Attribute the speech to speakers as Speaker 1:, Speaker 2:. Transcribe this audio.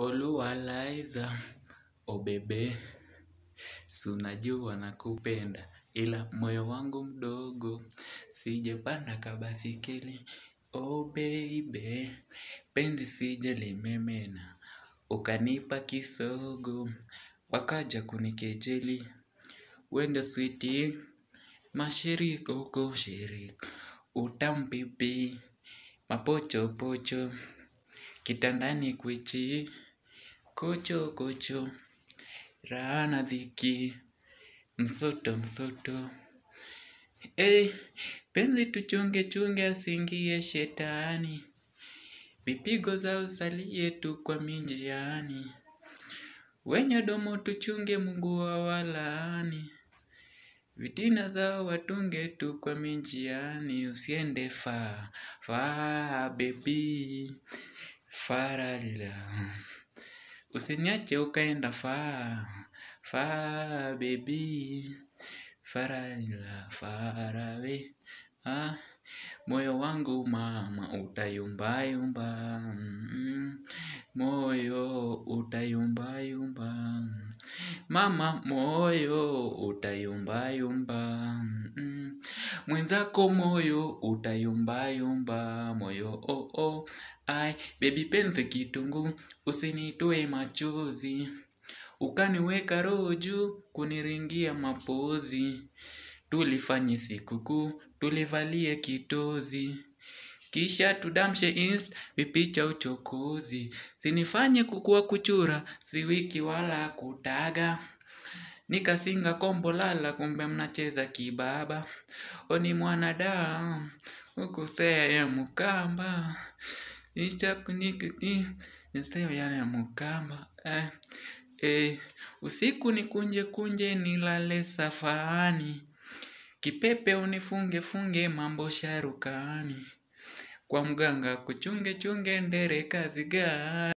Speaker 1: Oluwalaiza obebe, si unajua nakupenda, ila moyo wangu mdogo, sijepanda kabasikeli, oh baby, penzi limemena ukanipa kisogo, wakaja kunikejeli, wende switi, mashirika uko shirika, utampipi mapochopocho, kitandani kwichi Kocho kocho, raha na dhiki, msoto msoto. Hey, penzi tuchunge chunge asingie shetani, vipigo zao salie tu kwa minjiani. Wenye domo tuchunge Mungu wa walaani, vitina zao watunge tu kwa minjiani. Usiende faa fa bebi faralila Usiniache ukaenda fa fa baby, faralila farawe, ah, moyo wangu mama utayumbayumba, moyo utayumbayumba, mm, mama moyo utayumbayumba mwenzako moyo utayumbayumba moyo oh, oh. Ai, baby penzi kitunguu usinitoe machozi ukaniweka roho juu kuniringia mapozi tulifanye sikukuu tulivalie kitozi kisha tudamshe ins vipicha uchokozi sinifanye kukua kuchura siwiki wala kutaga Nikasinga kombo lala kumbe mnacheza kibaba. Oni mwanadamu ukusea ya mukamba. Nishakunikiti nisema yale ya mukamba. Eh. Eh. Usiku nikunje kunje nilale safani. Kipepe unifunge funge mambo sharukani. Kwa mganga kuchunge chunge ndere kazi gani?